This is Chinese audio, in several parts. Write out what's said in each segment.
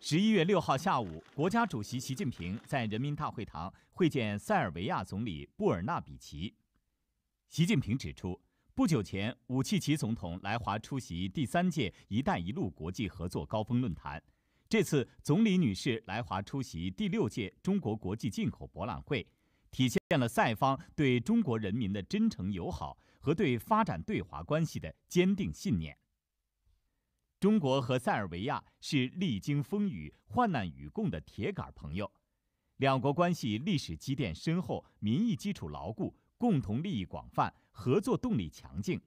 十一月六号下午，国家主席习近平在人民大会堂会见塞尔维亚总理布尔纳比奇。习近平指出，不久前武契奇总统来华出席第三届“一带一路”国际合作高峰论坛，这次总理女士来华出席第六届中国国际进口博览会，体现了塞方对中国人民的真诚友好和对发展对华关系的坚定信念。中国和塞尔维亚是历经风雨、患难与共的铁杆朋友，两国关系历史积淀深厚，民意基础牢固，共同利益广泛，合作动力强劲。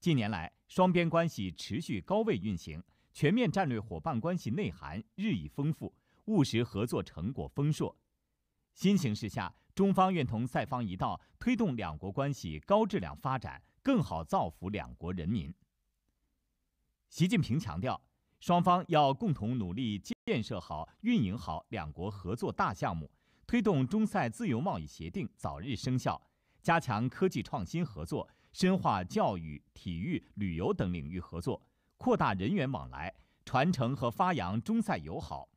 近年来，双边关系持续高位运行，全面战略伙伴关系内涵日益丰富，务实合作成果丰硕。新形势下，中方愿同塞方一道，推动两国关系高质量发展，更好造福两国人民。习近平强调，双方要共同努力建设好、运营好两国合作大项目，推动中塞自由贸易协定早日生效，加强科技创新合作，深化教育、体育、旅游等领域合作，扩大人员往来，传承和发扬中塞友好。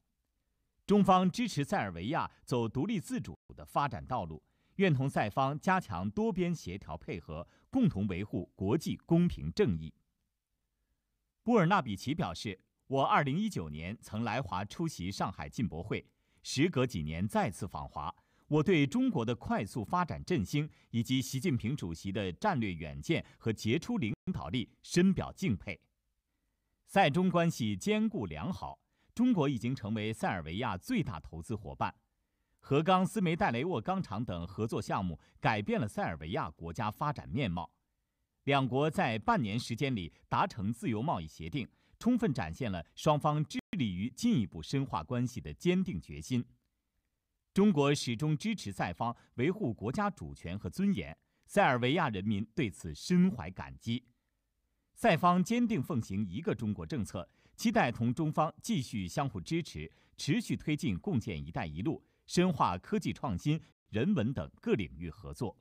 中方支持塞尔维亚走独立自主的发展道路，愿同塞方加强多边协调配合，共同维护国际公平正义。布尔纳比奇表示：“我2019年曾来华出席上海进博会，时隔几年再次访华，我对中国的快速发展振兴以及习近平主席的战略远见和杰出领导力深表敬佩。塞中关系坚固良好，中国已经成为塞尔维亚最大投资伙伴，和钢、斯梅代雷沃钢厂等合作项目改变了塞尔维亚国家发展面貌。”两国在半年时间里达成自由贸易协定，充分展现了双方致力于进一步深化关系的坚定决心。中国始终支持塞方维护国家主权和尊严，塞尔维亚人民对此深怀感激。塞方坚定奉行一个中国政策，期待同中方继续相互支持，持续推进共建“一带一路”，深化科技创新、人文等各领域合作。